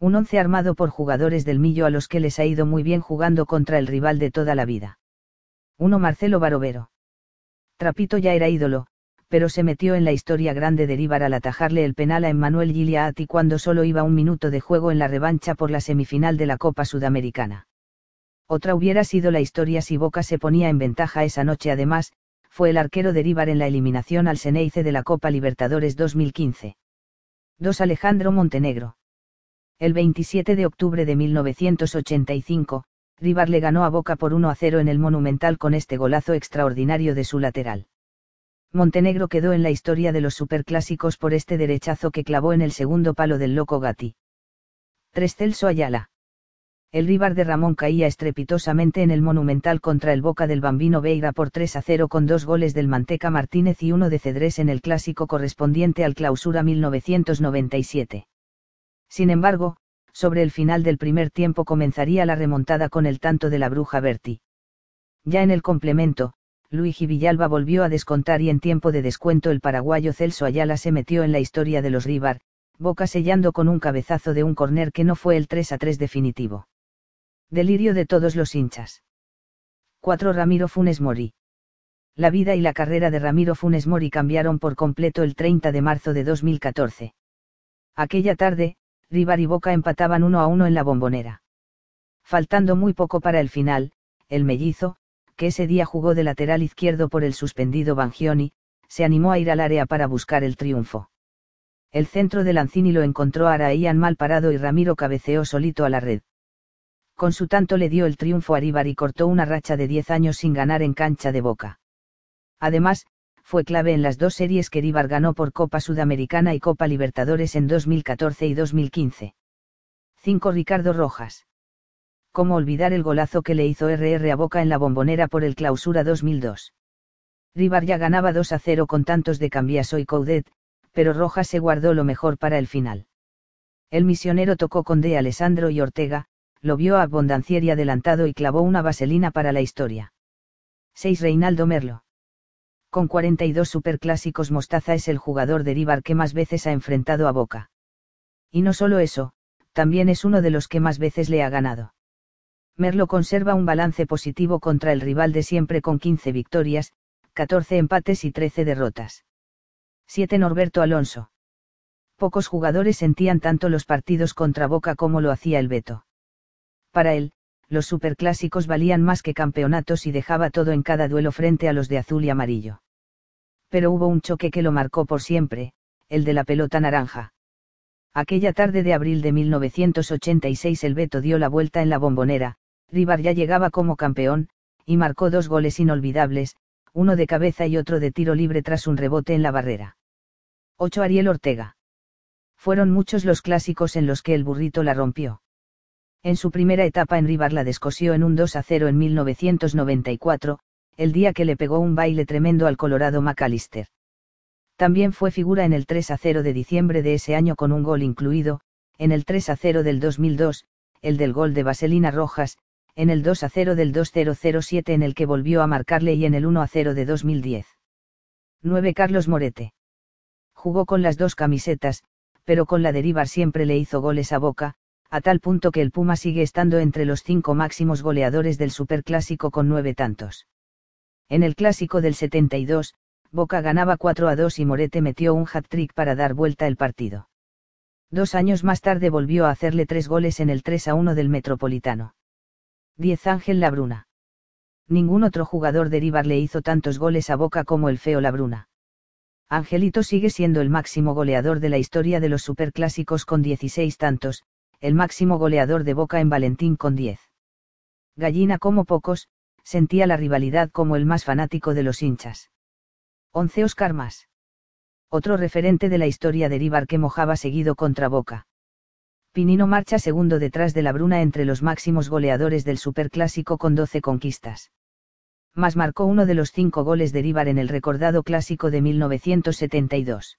un once armado por jugadores del Millo a los que les ha ido muy bien jugando contra el rival de toda la vida. 1. Marcelo Barovero. Trapito ya era ídolo, pero se metió en la historia grande de Ríbar al atajarle el penal a Emmanuel Giliati cuando solo iba un minuto de juego en la revancha por la semifinal de la Copa Sudamericana. Otra hubiera sido la historia si Boca se ponía en ventaja esa noche además, fue el arquero de Ríbar en la eliminación al Seneice de la Copa Libertadores 2015. 2. Alejandro Montenegro. El 27 de octubre de 1985, Rivar le ganó a Boca por 1 a 0 en el Monumental con este golazo extraordinario de su lateral. Montenegro quedó en la historia de los superclásicos por este derechazo que clavó en el segundo palo del loco Gatti. 3 Celso Ayala. El Rivar de Ramón caía estrepitosamente en el Monumental contra el Boca del Bambino Beira por 3 a 0 con dos goles del Manteca Martínez y uno de Cedrés en el clásico correspondiente al Clausura 1997. Sin embargo, sobre el final del primer tiempo comenzaría la remontada con el tanto de la bruja Berti. Ya en el complemento, Luigi Villalba volvió a descontar y en tiempo de descuento el paraguayo Celso Ayala se metió en la historia de los Ríbar, Boca sellando con un cabezazo de un corner que no fue el 3 a 3 definitivo. Delirio de todos los hinchas. 4 Ramiro Funes Mori. La vida y la carrera de Ramiro Funes Mori cambiaron por completo el 30 de marzo de 2014. Aquella tarde, Rivar y Boca empataban uno a uno en la bombonera. Faltando muy poco para el final, el mellizo, que ese día jugó de lateral izquierdo por el suspendido Bangioni, se animó a ir al área para buscar el triunfo. El centro de Lanzini lo encontró Araían mal parado y Ramiro cabeceó solito a la red. Con su tanto le dio el triunfo a Rivar y cortó una racha de 10 años sin ganar en cancha de boca. Además, fue clave en las dos series que Ríbar ganó por Copa Sudamericana y Copa Libertadores en 2014 y 2015. 5. Ricardo Rojas. ¿Cómo olvidar el golazo que le hizo RR a Boca en la bombonera por el Clausura 2002? Ribar ya ganaba 2 a 0 con tantos de Cambiaso y Coudet, pero Rojas se guardó lo mejor para el final. El misionero tocó con De Alessandro y Ortega, lo vio a y adelantado y clavó una vaselina para la historia. 6. Reinaldo Merlo con 42 superclásicos Mostaza es el jugador de Ríbar que más veces ha enfrentado a Boca. Y no solo eso, también es uno de los que más veces le ha ganado. Merlo conserva un balance positivo contra el rival de siempre con 15 victorias, 14 empates y 13 derrotas. 7 Norberto Alonso. Pocos jugadores sentían tanto los partidos contra Boca como lo hacía el Beto. Para él, los superclásicos valían más que campeonatos y dejaba todo en cada duelo frente a los de azul y amarillo. Pero hubo un choque que lo marcó por siempre, el de la pelota naranja. Aquella tarde de abril de 1986 el Beto dio la vuelta en la bombonera, Rivar ya llegaba como campeón, y marcó dos goles inolvidables, uno de cabeza y otro de tiro libre tras un rebote en la barrera. 8. Ariel Ortega. Fueron muchos los clásicos en los que el burrito la rompió. En su primera etapa en Rivar la descosió en un 2 0 en 1994, el día que le pegó un baile tremendo al Colorado McAllister. También fue figura en el 3 0 de diciembre de ese año con un gol incluido, en el 3 0 del 2002, el del gol de Vaselina Rojas, en el 2 0 del 2007 en el que volvió a marcarle y en el 1 0 de 2010. 9. Carlos Morete. Jugó con las dos camisetas, pero con la de Rivar siempre le hizo goles a Boca, a tal punto que el Puma sigue estando entre los cinco máximos goleadores del Superclásico con nueve tantos. En el Clásico del 72, Boca ganaba 4 a 2 y Morete metió un hat-trick para dar vuelta el partido. Dos años más tarde volvió a hacerle tres goles en el 3 a 1 del Metropolitano. 10 Ángel Labruna. Ningún otro jugador de le hizo tantos goles a Boca como el feo Labruna. Angelito sigue siendo el máximo goleador de la historia de los superclásicos con 16 tantos, el máximo goleador de Boca en Valentín con 10. Gallina como pocos, sentía la rivalidad como el más fanático de los hinchas. 11 Oscar más. Otro referente de la historia de Ríbar que mojaba seguido contra Boca. Pinino marcha segundo detrás de la Bruna entre los máximos goleadores del Superclásico con 12 conquistas. Mas marcó uno de los cinco goles de Ríbar en el recordado clásico de 1972.